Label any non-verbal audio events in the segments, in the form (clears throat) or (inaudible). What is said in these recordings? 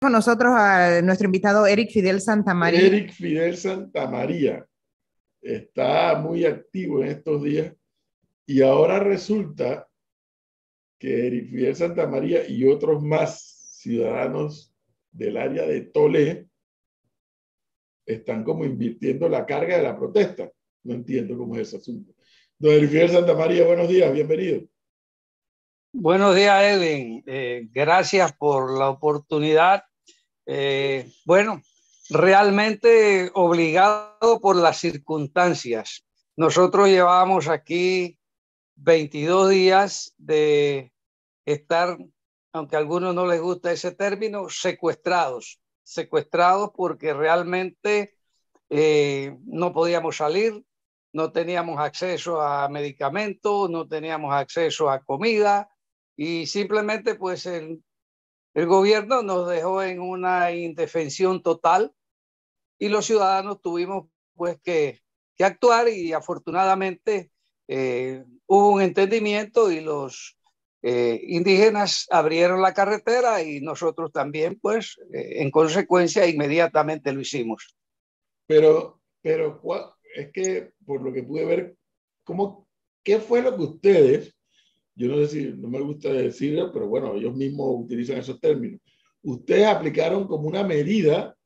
con nosotros a nuestro invitado Eric Fidel Santamaría. Eric Fidel Santamaría está muy activo en estos días y ahora resulta que Eric Fidel Santamaría y otros más ciudadanos del área de Tolé están como invirtiendo la carga de la protesta. No entiendo cómo es ese asunto. Don Eric Fidel Santamaría, buenos días, bienvenido. Buenos días, Edwin. Eh, gracias por la oportunidad eh, bueno, realmente obligado por las circunstancias. Nosotros llevamos aquí 22 días de estar, aunque a algunos no les gusta ese término, secuestrados. Secuestrados porque realmente eh, no podíamos salir, no teníamos acceso a medicamentos, no teníamos acceso a comida y simplemente pues el el gobierno nos dejó en una indefensión total y los ciudadanos tuvimos pues que, actuar y afortunadamente eh, hubo un entendimiento y los eh, indígenas abrieron la carretera y nosotros también pues eh, en consecuencia inmediatamente lo hicimos. Pero, pero es que por lo que pude ver, ¿cómo, ¿qué fue lo que ustedes yo no sé si no me gusta decirlo, pero bueno, ellos mismos utilizan esos términos. Ustedes aplicaron como una medida,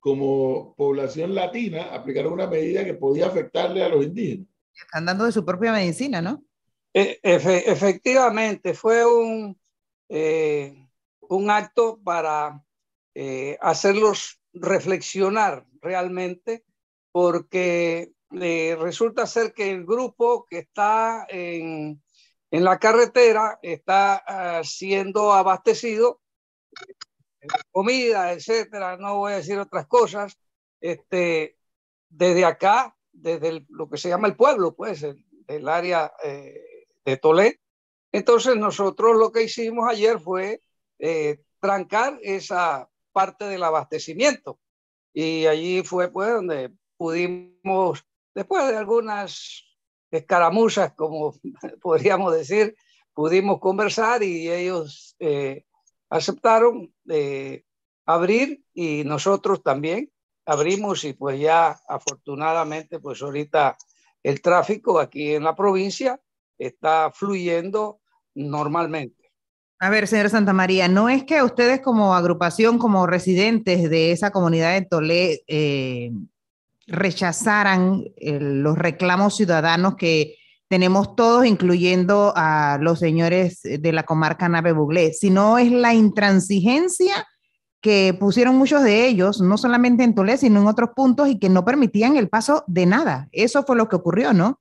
como población latina, aplicaron una medida que podía afectarle a los indígenas. Andando de su propia medicina, ¿no? E, efectivamente, fue un, eh, un acto para eh, hacerlos reflexionar realmente, porque eh, resulta ser que el grupo que está en, en la carretera está ah, siendo abastecido eh, comida, etcétera, no voy a decir otras cosas, este, desde acá, desde lo que se llama el pueblo, pues, el, área eh, de Tolé. Entonces nosotros lo que hicimos ayer fue eh, trancar esa parte del abastecimiento y allí fue pues, donde pudimos, después de algunas escaramuzas, como (laughs) podríamos decir, pudimos conversar y ellos eh, aceptaron eh, abrir y nosotros también abrimos y pues ya afortunadamente pues ahorita el tráfico aquí en la provincia está fluyendo normalmente. A ver, señora Santa María, ¿no es que ustedes como agrupación, como residentes de esa comunidad de Tolé, eh, rechazaran eh, los reclamos ciudadanos que tenemos todos, incluyendo a los señores de la comarca Nave Buglé, sino es la intransigencia que pusieron muchos de ellos, no solamente en Toledo, sino en otros puntos, y que no permitían el paso de nada. Eso fue lo que ocurrió, ¿no?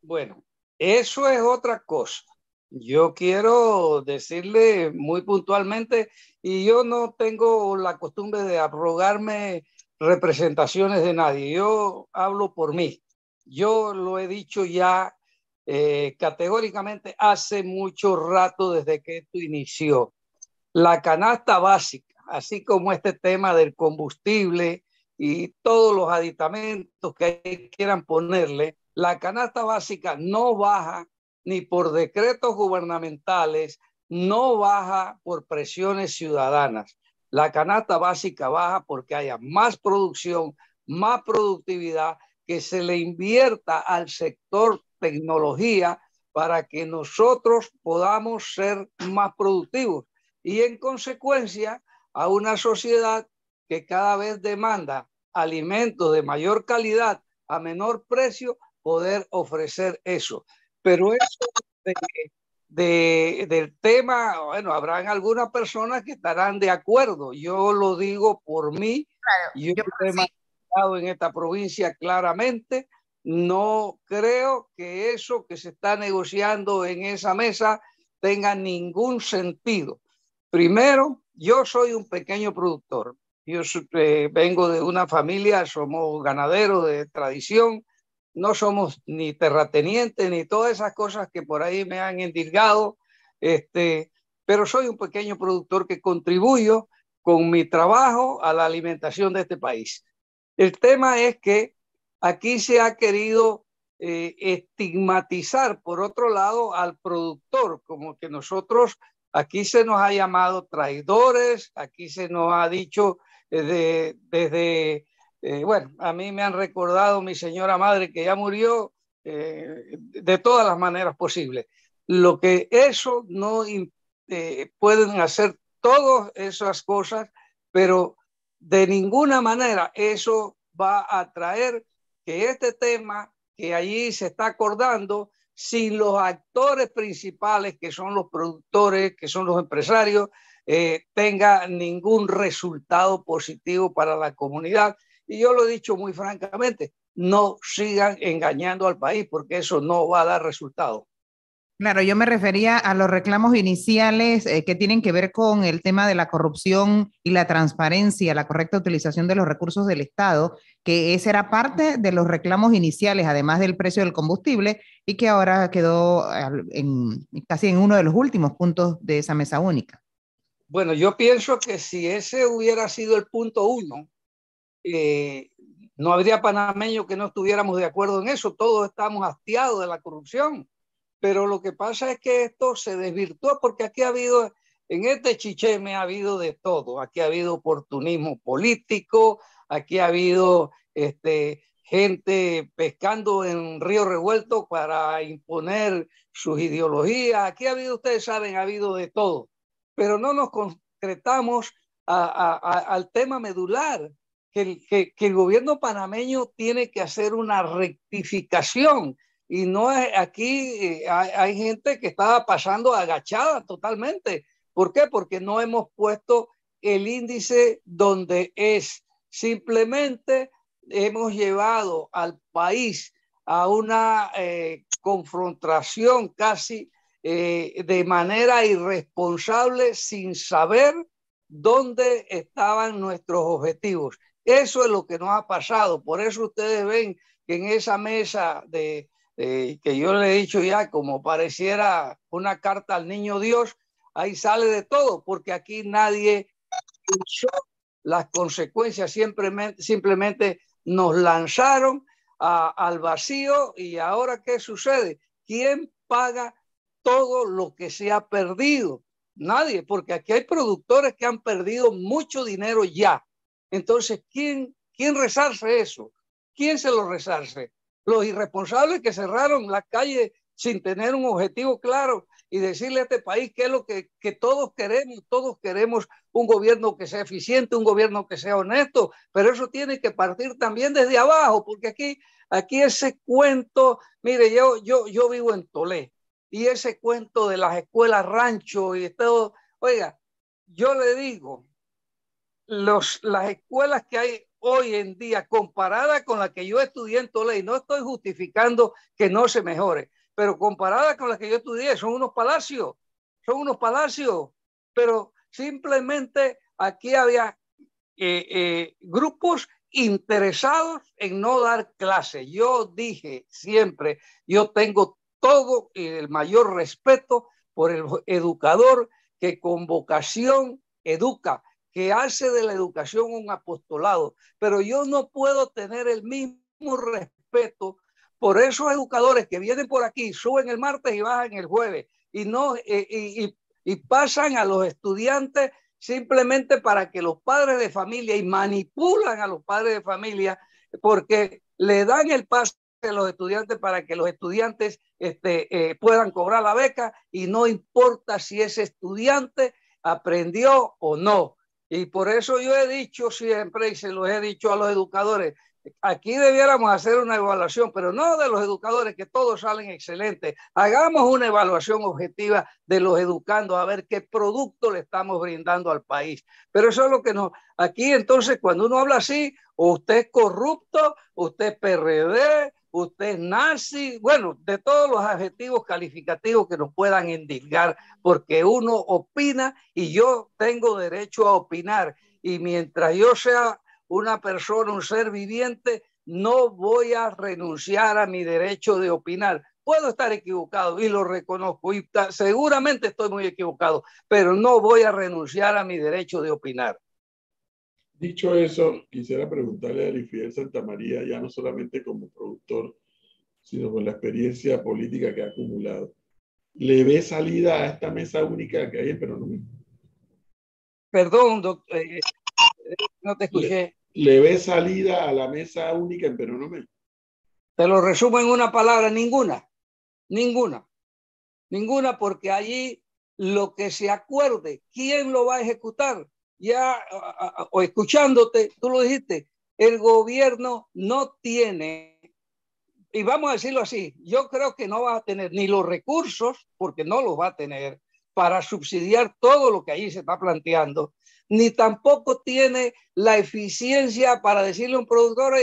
Bueno, eso es otra cosa. Yo quiero decirle muy puntualmente, y yo no tengo la costumbre de abrogarme representaciones de nadie. Yo hablo por mí. Yo lo he dicho ya eh, categóricamente hace mucho rato desde que esto inició. La canasta básica, así como este tema del combustible y todos los aditamentos que quieran ponerle, la canasta básica no baja ni por decretos gubernamentales, no baja por presiones ciudadanas. La canasta básica baja porque haya más producción, más productividad, que se le invierta al sector tecnología para que nosotros podamos ser más productivos y en consecuencia a una sociedad que cada vez demanda alimentos de mayor calidad a menor precio, poder ofrecer eso. Pero eso del tema, bueno, habrán algunas personas que estarán de acuerdo. Yo lo digo por mí. yo, he manifestado en esta provincia claramente. No creo que eso que se está negociando en esa mesa tenga ningún sentido. Primero, yo soy un pequeño productor. Yo eh, vengo de una familia, somos ganaderos de tradición no somos ni terratenientes ni todas esas cosas que por ahí me han endilgado, este, pero soy un pequeño productor que contribuyo con mi trabajo a la alimentación de este país. El tema es que aquí se ha querido eh, estigmatizar, por otro lado, al productor, como que nosotros aquí se nos ha llamado traidores, aquí se nos ha dicho eh, desde eh, bueno, a mí me han recordado mi señora madre que ya murió eh, de todas las maneras posibles. Lo que eso no eh, pueden hacer todas esas cosas, pero de ninguna manera eso va a traer que este tema que allí se está acordando, sin los actores principales que son los productores, que son los empresarios, tenga ningún resultado positivo para la comunidad, y yo lo he dicho muy francamente, no sigan engañando al país porque eso no va a dar resultado. Claro, yo me refería a los reclamos iniciales eh, que tienen que ver con el tema de la corrupción y la transparencia, la correcta utilización de los recursos del Estado, que ese era parte de los reclamos iniciales, además del precio del combustible, y que ahora quedó en, casi en uno de los últimos puntos de esa mesa única. Bueno, yo pienso que si ese hubiera sido el punto uno, eh, no habría panameño que no estuviéramos de acuerdo en eso, todos estamos hastiados de la corrupción, pero lo que pasa es que esto se desvirtuó porque aquí ha habido, en este chicheme ha habido de todo, aquí ha habido oportunismo político, aquí ha habido este, gente pescando en río revuelto para imponer sus ideologías, aquí ha habido, ustedes saben, ha habido de todo, pero no nos concretamos al tema medular, que el, gobierno panameño tiene que hacer una rectificación y no es, aquí eh, hay, gente que estaba pasando agachada totalmente. ¿Por qué? Porque no hemos puesto el índice donde es. Simplemente hemos llevado al país a una eh, confrontación casi eh, de manera irresponsable sin saber dónde estaban nuestros objetivos. Eso es lo que nos ha pasado. Por eso ustedes ven que en esa mesa de, que yo le he dicho ya, como pareciera una carta al niño Dios, ahí sale de todo, porque aquí nadie escuchó las consecuencias, simplemente, simplemente nos lanzaron al vacío y ahora ¿qué sucede? ¿Quién paga todo lo que se ha perdido? Nadie, porque aquí hay productores que han perdido mucho dinero ya. Entonces, ¿quién, quién rezarse eso? ¿Quién se lo rezarse? Los irresponsables que cerraron la calle sin tener un objetivo claro y decirle a este país que es lo que, todos queremos, todos queremos un gobierno que sea eficiente, un gobierno que sea honesto, pero eso tiene que partir también desde abajo, porque aquí, aquí ese cuento, mire, yo, yo, yo vivo en Tolé y ese cuento de las escuelas rancho y todo, oiga, yo le digo, las escuelas que hay hoy en día comparada con la que yo estudié en Toledo, y no estoy justificando que no se mejore, pero comparada con las que yo estudié, son unos palacios, son unos palacios, pero simplemente aquí había eh, eh, grupos interesados en no dar clases, Yo dije siempre, yo tengo todo el mayor respeto por el educador que con vocación educa que hace de la educación un apostolado, pero yo no puedo tener el mismo respeto por esos educadores que vienen por aquí, suben el martes y bajan el jueves y no eh, y, pasan a los estudiantes simplemente para que los padres de familia y manipulan a los padres de familia porque le dan el paso a los estudiantes para que los estudiantes este, eh, puedan cobrar la beca y no importa si ese estudiante aprendió o no. Y por eso yo he dicho siempre y se los he dicho a los educadores, aquí debiéramos hacer una evaluación, pero no de los educadores que todos salen excelentes. Hagamos una evaluación objetiva de los educando a ver qué producto le estamos brindando al país. Pero eso es lo que nos... Aquí entonces cuando uno habla así, usted es corrupto, usted es PRD, usted es nazi, bueno, de todos los adjetivos calificativos que nos puedan indicar, porque uno opina y yo tengo derecho a opinar. Y mientras yo sea una persona, un ser viviente, no voy a renunciar a mi derecho de opinar. Puedo estar equivocado y lo reconozco y seguramente estoy muy equivocado, pero no voy a renunciar a mi derecho de opinar. Dicho eso, quisiera preguntarle a Santa María, ya no solamente como productor, sino con la experiencia política que ha acumulado. ¿Le ve salida a esta mesa única que hay en Perú? Perdón, doctor, eh, eh, no te escuché. ¿Le, ve salida a la mesa única en Perú? Te lo resumo en una palabra, ninguna, ninguna, ninguna, porque allí lo que se acuerde, ¿quién lo va a ejecutar? ya o escuchándote, tú lo dijiste, el gobierno no tiene, y vamos a decirlo así, yo creo que no va a tener ni los recursos, porque no los va a tener, para subsidiar todo lo que allí se está planteando, ni tampoco tiene la eficiencia para decirle a un productor,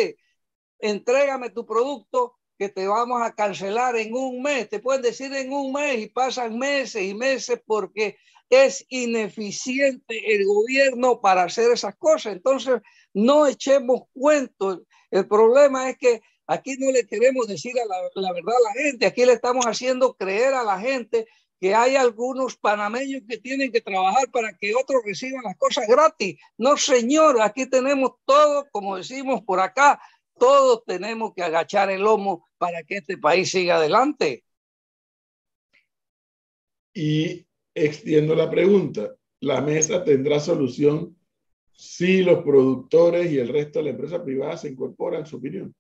entrégame tu producto que te vamos a cancelar en un mes. Te pueden decir en un mes y pasan meses y meses porque es ineficiente el gobierno para hacer esas cosas. Entonces, no echemos cuentos. El problema es que aquí no le queremos decir la, verdad a la gente, aquí le estamos haciendo creer a la gente que hay algunos panameños que tienen que trabajar para que otros reciban las cosas gratis. No, señor, aquí tenemos todo, como decimos por acá, todos tenemos que agachar el lomo para que este país siga adelante. Y Extiendo la pregunta. ¿La mesa tendrá solución si los productores y el resto de la empresa privada se incorporan su opinión?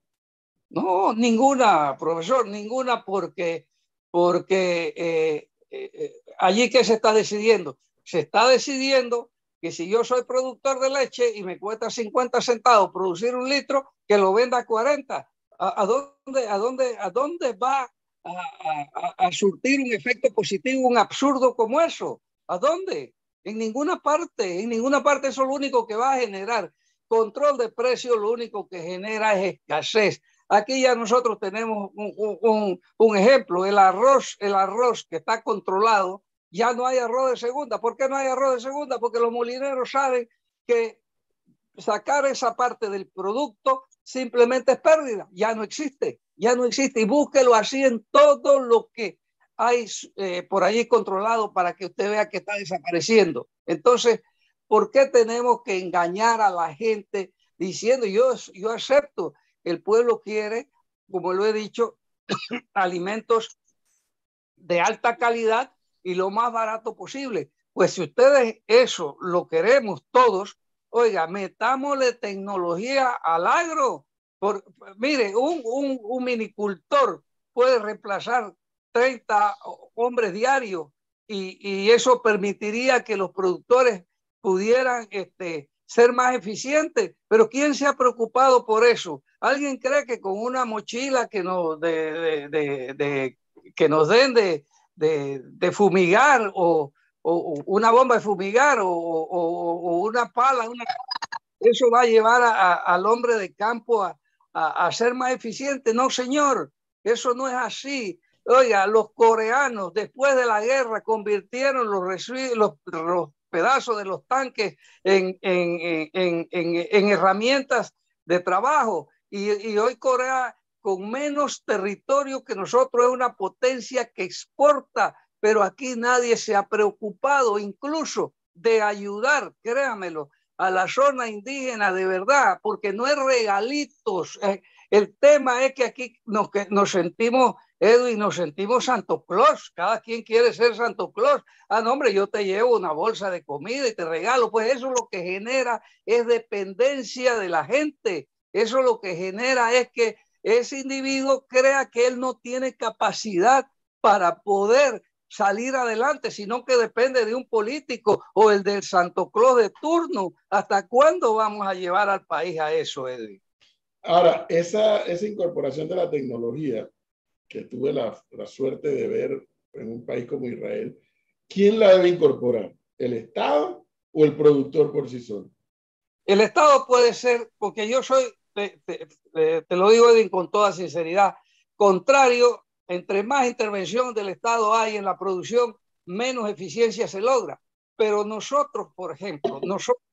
No, ninguna, profesor, ninguna, porque, porque eh, eh, eh, allí que se está decidiendo. Se está decidiendo que si yo soy productor de leche y me cuesta 50 centavos producir un litro, que lo venda a 40. a dónde, a, dónde, ¿A dónde va a, surtir un efecto positivo, un absurdo como eso. ¿A dónde? En ninguna parte, en ninguna parte eso lo único que va a generar. Control de precio lo único que genera es escasez. Aquí ya nosotros tenemos un, un ejemplo, el arroz, el arroz que está controlado, ya no hay arroz de segunda. ¿Por qué no hay arroz de segunda? Porque los molineros saben que sacar esa parte del producto simplemente es pérdida, ya no existe, ya no existe. Y búsquelo así en todo lo que hay eh, por ahí controlado para que usted vea que está desapareciendo. Entonces, ¿por qué tenemos que engañar a la gente diciendo, yo, yo acepto, el pueblo quiere, como lo he dicho, (coughs) alimentos de alta calidad y lo más barato posible? Pues si ustedes eso lo queremos todos, Oiga, metámosle tecnología al agro. Por, mire, un, un, minicultor puede reemplazar 30 hombres diarios y, eso permitiría que los productores pudieran este, ser más eficientes. Pero ¿quién se ha preocupado por eso? ¿Alguien cree que con una mochila que nos, de, que nos den de, fumigar o, o, una bomba de fumigar o, una pala, eso va a llevar al hombre de campo a, ser más eficiente. No, señor, eso no es así. Oiga, los coreanos después de la guerra convirtieron los, los, pedazos de los tanques en, herramientas de trabajo. y, hoy Corea, con menos territorio que nosotros, es una potencia que exporta pero aquí nadie se ha preocupado incluso de ayudar, créamelo, a la zona indígena de verdad, porque no es regalitos. Eh. El tema es que aquí nos, nos sentimos, Edwin, nos sentimos Santo Claus. Cada quien quiere ser Santo Claus. Ah, no, hombre, yo te llevo una bolsa de comida y te regalo. Pues eso lo que genera es dependencia de la gente. Eso lo que genera es que ese individuo crea que él no tiene capacidad para poder salir adelante, sino que depende de un político o el del Santo Claus de turno. ¿Hasta cuándo vamos a llevar al país a eso, Edwin? Ahora, esa, esa incorporación de la tecnología que tuve la, suerte de ver en un país como Israel, ¿quién la debe incorporar? ¿El Estado o el productor por sí solo? El Estado puede ser, porque yo soy, te, te, lo digo Edwin con toda sinceridad, contrario entre más intervención del Estado hay en la producción, menos eficiencia se logra. Pero nosotros, por ejemplo, nosotros,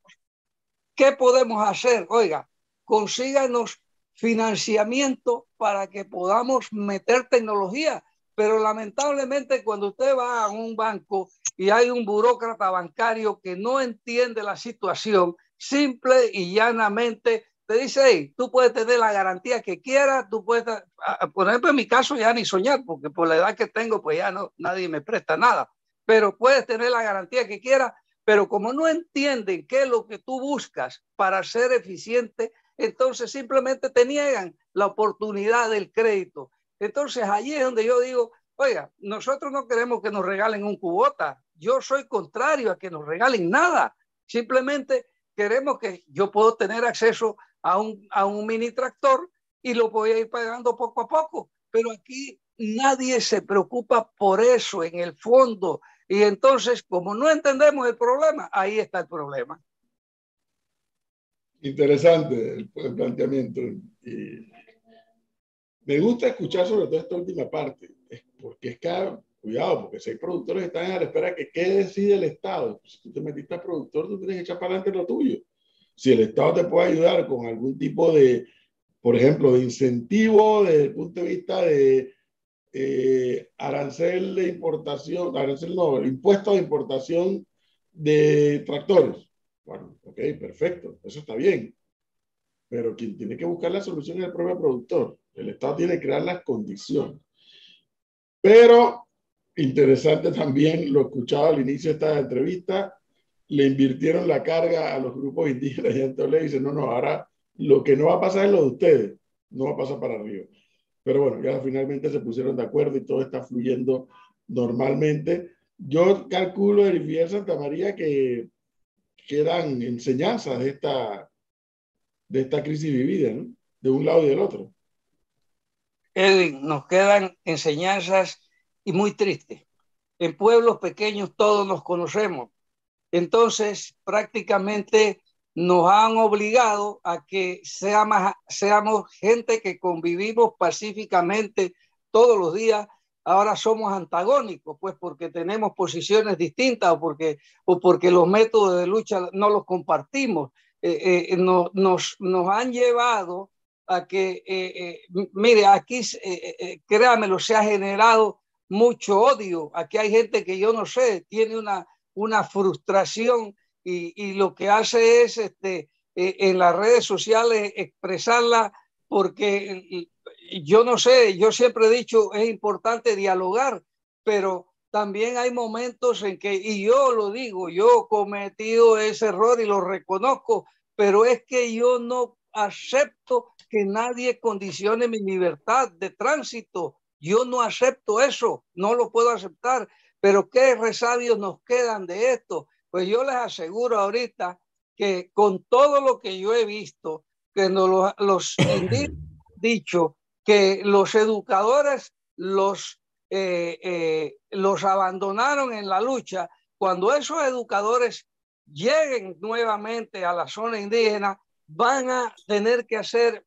¿qué podemos hacer? Oiga, consíganos financiamiento para que podamos meter tecnología. Pero lamentablemente cuando usted va a un banco y hay un burócrata bancario que no entiende la situación, simple y llanamente te dice, hey, tú puedes tener la garantía que quieras, tú puedes, por ejemplo, en mi caso ya ni soñar, porque por la edad que tengo, pues ya no, nadie me presta nada, pero puedes tener la garantía que quieras, pero como no entienden qué es lo que tú buscas para ser eficiente, entonces simplemente te niegan la oportunidad del crédito. Entonces allí es donde yo digo, oiga, nosotros no queremos que nos regalen un cubota, yo soy contrario a que nos regalen nada, simplemente queremos que yo puedo tener acceso a un, a un mini tractor y lo voy a ir pagando poco a poco. Pero aquí nadie se preocupa por eso en el fondo. Y entonces, como no entendemos el problema, ahí está el problema. Interesante el, planteamiento. me gusta escuchar sobre todo esta última parte, porque es que, cuidado, porque si hay productores que están a la espera que qué decide el Estado. Si tú te metiste a productor, tú tienes que echar para adelante lo tuyo si el Estado te puede ayudar con algún tipo de, por ejemplo, de incentivo desde el punto de vista de eh, arancel de importación, arancel no, impuesto de importación de tractores. Bueno, ok, perfecto, eso está bien. Pero quien tiene que buscar la solución es el propio productor. El Estado tiene que crear las condiciones. Pero interesante también, lo escuchado al inicio de esta entrevista, le invirtieron la carga a los grupos indígenas y entonces le dicen, no, no, ahora lo que no va a pasar es lo de ustedes, no va a pasar para arriba. Pero bueno, ya finalmente se pusieron de acuerdo y todo está fluyendo normalmente. Yo calculo del Santa María que quedan enseñanzas de esta, de esta crisis vivida, de un lado y del otro. Edwin, nos quedan enseñanzas y muy tristes. En pueblos pequeños todos nos conocemos, entonces, prácticamente nos han obligado a que seamos, gente que convivimos pacíficamente todos los días. Ahora somos antagónicos, pues porque tenemos posiciones distintas o porque, o porque los métodos de lucha no los compartimos. Eh, eh, eh, no, nos, nos, han llevado a que, mire, aquí, créamelo, se ha generado mucho odio. Aquí hay gente que yo no sé, tiene una una frustración y, lo que hace es este, eh, en las redes sociales expresarla porque mm, yo no sé, yo siempre he dicho, es importante dialogar, pero también hay momentos en que, y yo lo digo, yo he cometido ese error y lo reconozco, pero es que yo no acepto que nadie condicione mi libertad de tránsito. Yo no acepto eso, no lo puedo aceptar. Pero qué resabios nos quedan de esto. Pues yo les aseguro ahorita que con todo lo que yo he visto, que nos los (clears throat) dicho, que los educadores los, eh, eh, los abandonaron en la lucha, cuando esos educadores lleguen nuevamente a la zona indígena, van a tener que hacer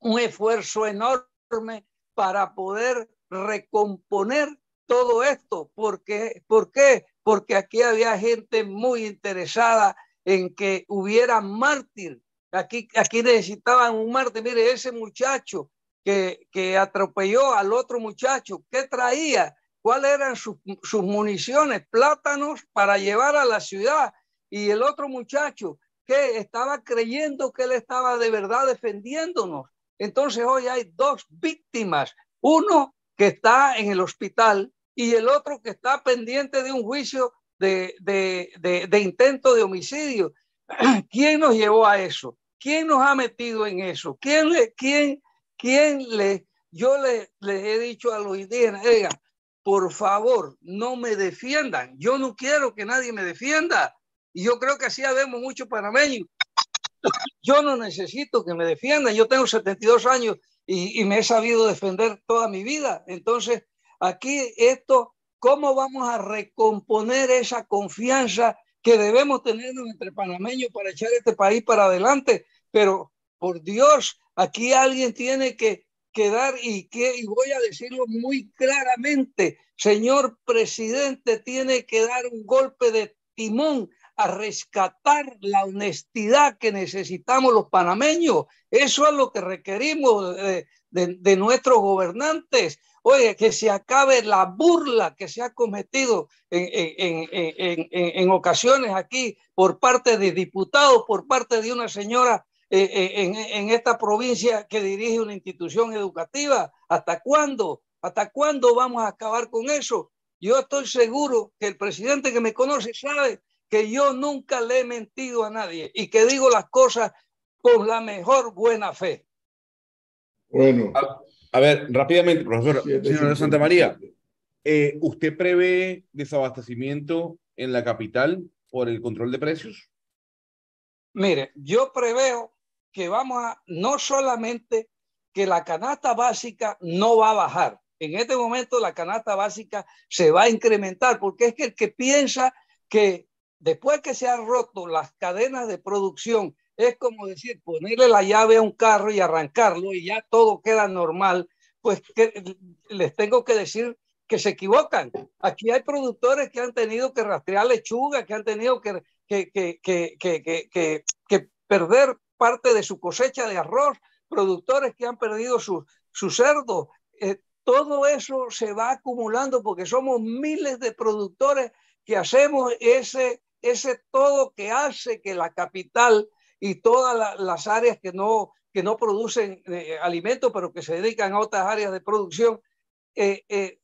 un esfuerzo enorme para poder recomponer todo esto. porque ¿Por qué? Porque aquí había gente muy interesada en que hubiera mártir. Aquí, aquí necesitaban un mártir. Mire, ese muchacho que, atropelló al otro muchacho, ¿qué traía? ¿Cuáles eran sus, sus municiones? Plátanos para llevar a la ciudad. Y el otro muchacho que estaba creyendo que él estaba de verdad defendiéndonos. Entonces hoy hay dos víctimas. Uno que está en el hospital y el otro que está pendiente de un juicio de, de, de, intento de homicidio. (clears throat) ¿Quién nos llevó a eso? ¿Quién nos ha metido en eso? ¿Quién le, quién, quién le, yo le, les he dicho a los indígenas, oiga, por favor, no me defiendan. Yo no quiero que nadie me defienda. Y yo creo que así habemos muchos panameños. Yo no necesito que me defiendan. Yo tengo 72 años y, y me he sabido defender toda mi vida. Entonces, Aquí esto, ¿cómo vamos a recomponer esa confianza que debemos tener entre panameños para echar este país para adelante? Pero, por Dios, aquí alguien tiene que quedar y que, y voy a decirlo muy claramente, señor presidente, tiene que dar un golpe de timón a rescatar la honestidad que necesitamos los panameños. Eso es lo que requerimos de nuestros gobernantes. Oye, que se acabe la burla que se ha cometido en, ocasiones aquí por parte de diputados, por parte de una señora eh, eh, en esta provincia que dirige una institución educativa. ¿Hasta cuándo? ¿Hasta cuándo vamos a acabar con eso? Yo estoy seguro que el presidente que me conoce sabe que yo nunca le he mentido a nadie y que digo las cosas con la mejor buena fe. Bueno, ah, a ver, rápidamente, profesor, señor Santa María, eh, ¿usted prevé desabastecimiento en la capital por el control de precios? Mire, yo preveo que vamos a, no solamente que la canasta básica no va a bajar, en este momento la canasta básica se va a incrementar porque es que el que piensa que después que se han roto las cadenas de producción es como decir, ponerle la llave a un carro y arrancarlo y ya todo queda normal. Pues les tengo que decir que se equivocan. Aquí hay productores que han tenido que rastrear lechuga, que han tenido que, que, perder parte de su cosecha de arroz, productores que han perdido sus su cerdo. Eh, todo eso se va acumulando porque somos miles de productores que hacemos ese, ese todo que hace que la capital y todas las áreas que no, que no producen eh, alimentos pero que se dedican a otras áreas de producción. Eh, eh,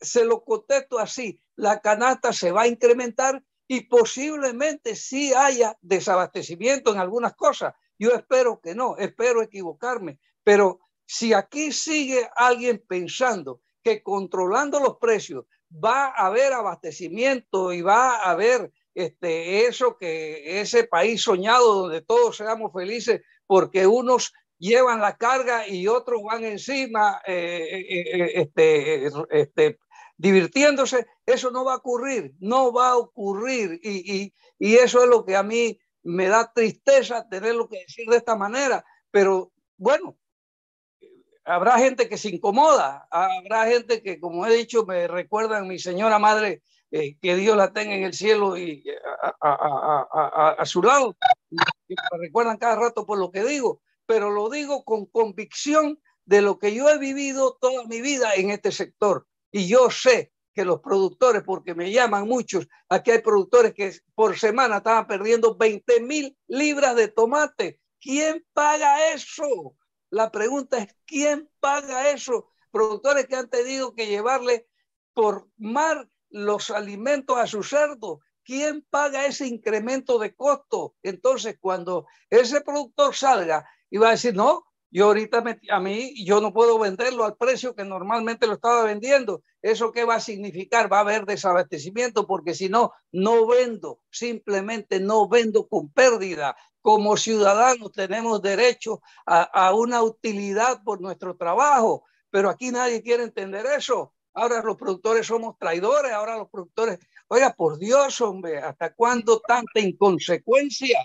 se lo contesto así, la canasta se va a incrementar y posiblemente sí haya desabastecimiento en algunas cosas. Yo espero que no, espero equivocarme, pero si aquí sigue alguien pensando que controlando los precios va a haber abastecimiento y va a haber este, eso que ese país soñado donde todos seamos felices, porque unos llevan la carga y otros van encima eh, eh, eh, este, este, divirtiéndose, eso no va a ocurrir, no va a ocurrir. Y, y eso es lo que a mí me da tristeza tenerlo que decir de esta manera, pero bueno, habrá gente que se incomoda, habrá gente que, como he dicho, me recuerdan mi señora madre eh, que Dios la tenga en el cielo y eh, a, a su lado. Y me recuerdan cada rato por lo que digo, pero lo digo con convicción de lo que yo he vivido toda mi vida en este sector. Y yo sé que los productores, porque me llaman muchos, aquí hay productores que por semana estaban perdiendo 20 mil libras de tomate. ¿Quién paga eso? La pregunta es, ¿quién paga eso? Productores que han tenido que llevarle por mar los alimentos a su cerdo ¿Quién paga ese incremento de costo? Entonces, cuando ese productor salga y va a decir, no, yo ahorita a mí yo no puedo venderlo al precio que normalmente lo estaba vendiendo. ¿Eso qué va a significar? Va a haber desabastecimiento porque si no, no vendo, simplemente no vendo con pérdida. Como ciudadanos tenemos derecho a una utilidad por nuestro trabajo, pero aquí nadie quiere entender eso ahora los productores somos traidores, ahora los productores, oiga, por Dios, hombre, ¿hasta cuándo tanta inconsecuencia?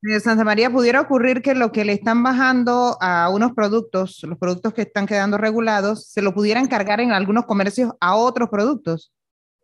Señor eh, Santa María pudiera ocurrir que lo que le están bajando a unos productos, los productos que están quedando regulados, se lo pudieran cargar en algunos comercios a otros productos.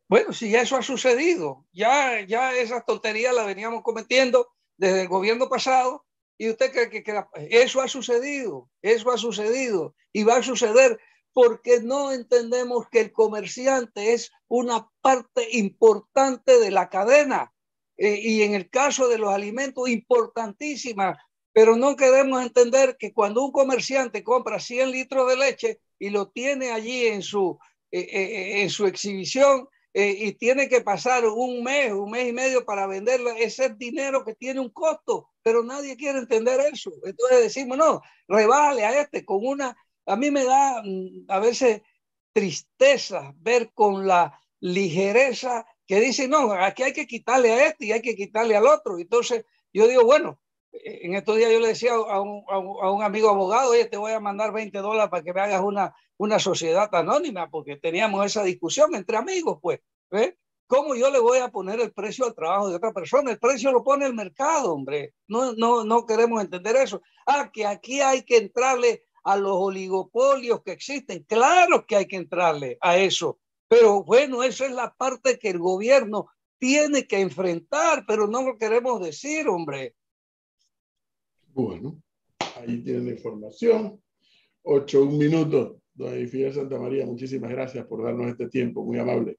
Bueno, si ya eso ha sucedido, ya, ya esas tonterías las veníamos cometiendo desde el gobierno pasado y usted cree que eso ha sucedido, eso ha sucedido y va a suceder porque no entendemos que el comerciante es una parte importante de la cadena eh, y en el caso de los alimentos importantísima, pero no queremos entender que cuando un comerciante compra 100 litros de leche y lo tiene allí en su, eh, eh, en su exhibición y tiene que pasar un mes, un mes y medio para venderla, ese dinero que tiene un costo, pero nadie quiere entender eso. Entonces decimos, no, rebájale a este con una a mí me da mm, a veces tristeza ver con la ligereza que dice, no, aquí hay que quitarle a este y hay que quitarle al otro. Entonces yo digo, bueno, eh, en estos días yo le decía a un, amigo abogado, oye, te voy a mandar 20 dólares para que me hagas una, una sociedad anónima, porque teníamos esa discusión entre amigos, pues. ¿eh? ¿Cómo yo le voy a poner el precio al trabajo de otra persona? El precio lo pone el mercado, hombre. No, no, no queremos entender eso. Ah, que aquí hay que entrarle a los oligopolios que existen. Claro que hay que entrarle a eso, pero bueno, esa es la parte que el gobierno tiene que enfrentar, pero no lo queremos decir, hombre. Bueno, ahí tienen la información. Ocho, un minuto. Don Fidel Santa María, muchísimas gracias por darnos este tiempo, muy amable.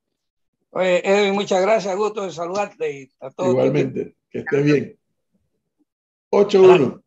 Eh, muchas gracias, gusto de saludarte y a todos. Igualmente, que estés bien. 8-1.